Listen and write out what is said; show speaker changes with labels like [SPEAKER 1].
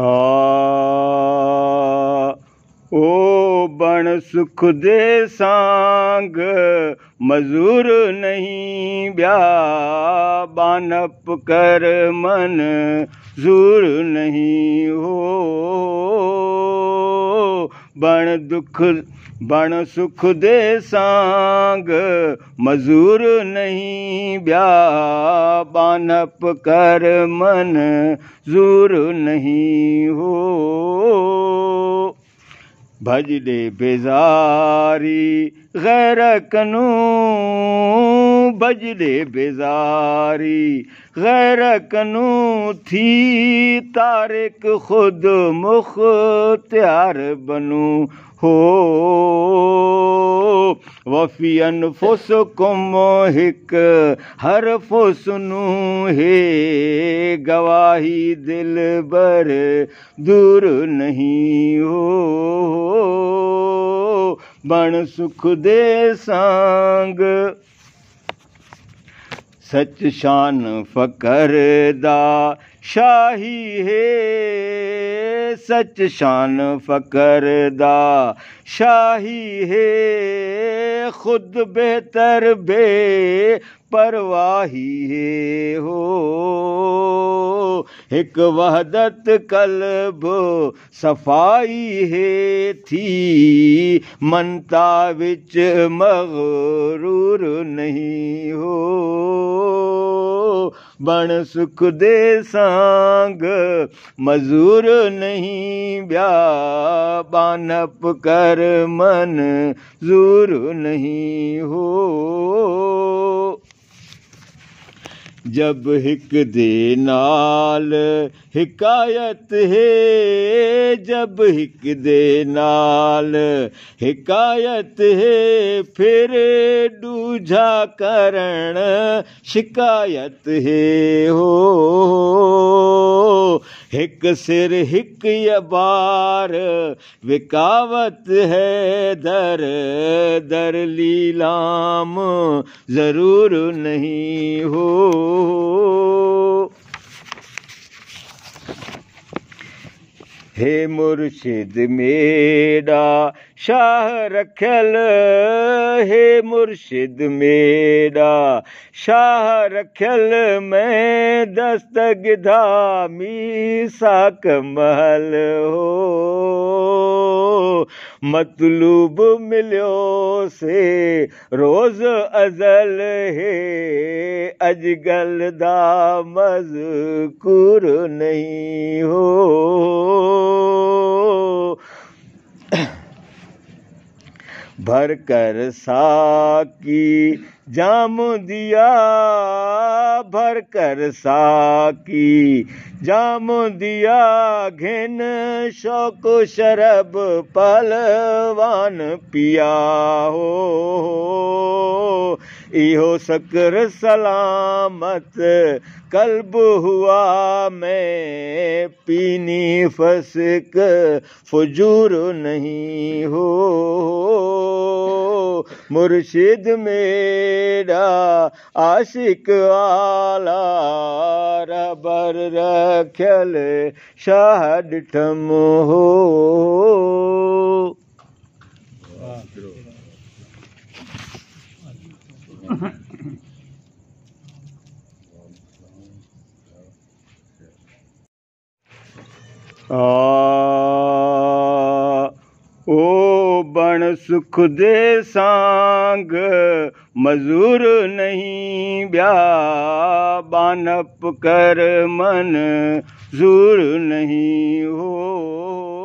[SPEAKER 1] ओ बण सुख दे सांग मजूर नहीं ब्या बानप कर मन जूर नहीं हो ਬਣ ਦੁੱਖ ਬਣ ਸੁਖ ਦੇ ਸੰਗ ਮਜ਼ੂਰ ਨਹੀਂ ਬਿਆ ਬਾਨਪ ਕਰ ਮਨ ਜ਼ੂਰ ਨਹੀਂ ਹੋ ਭਜ ਦੇ ਬੇਜ਼ਾਰੀ ਗੈਰ ਕਨੂ बजले बेजारी गैर कनू थी तारिक खुद मुख त्यार बनू हो वफ़ियन फुस कुम हिक हर फुसनू हे गवाही दिल बर दूर नहीं हो बण सुख दे सांग सच शान फ़कर दा शाही है सच शान फ़कर दा शाही है खुद बेहतर बे परवाही है हो एक वहदत कल्ब सफाई है थी मनता विच मगरूर नहीं हो ਬਣ ਸੁਖ ਦੇ ਸੰਗ ਮਜ਼ੂਰ ਨਹੀਂ ਬਿਆ ਬਾਨਪ ਕਰ ਮਨ ਜ਼ੂਰ ਨਹੀਂ ਹੋ ਜਬ ਹਿਕ ਦੇ ਨਾਲ ਹਕਾਇਤ ਹੈ जब हिक दे नाल हिकायत है फिर दूझा करण शिकायत है हो हिक सिर हिक अबार विकावत है दर दर लीलाम जरूर नहीं हो हे मुर्शिद मेड़ा शाह रखियल हे मुर्शिद मेड़ा शाह रखियल में दस्तकामी साकमल हो मतलूब मतलबु से रोज़ अज़ल हे अजल दा मज़कूर कुर नही हो भर कर साकी जाम दिया भर कर साकी जाम दिया घिन शौक शरब पलवान पिया हो इहो शक्र सलामत कल्ब हुआ मैं पीनी फसक फजूर नहीं हो मुर्शिद मेरा आशिक आला रबर रखल शाह हो ओ बण सुख बन सांग मजूर नहीं ब्या नहीं हो